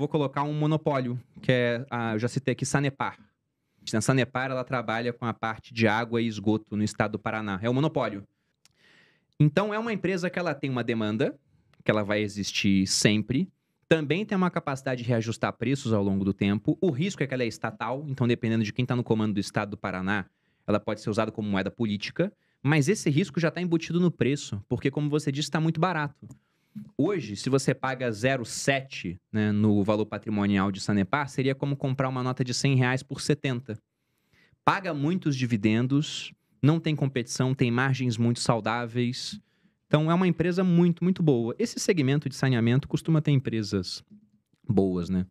vou colocar um monopólio, que é, a, ah, eu já citei aqui, Sanepar. A Sanepar, ela trabalha com a parte de água e esgoto no estado do Paraná. É um monopólio. Então, é uma empresa que ela tem uma demanda, que ela vai existir sempre, também tem uma capacidade de reajustar preços ao longo do tempo. O risco é que ela é estatal, então, dependendo de quem está no comando do estado do Paraná, ela pode ser usada como moeda política. Mas esse risco já está embutido no preço, porque, como você disse, está muito barato. Hoje, se você paga 0,7 né, no valor patrimonial de Sanepar, seria como comprar uma nota de 100 reais por 70. Paga muitos dividendos, não tem competição, tem margens muito saudáveis. Então, é uma empresa muito, muito boa. Esse segmento de saneamento costuma ter empresas boas, né?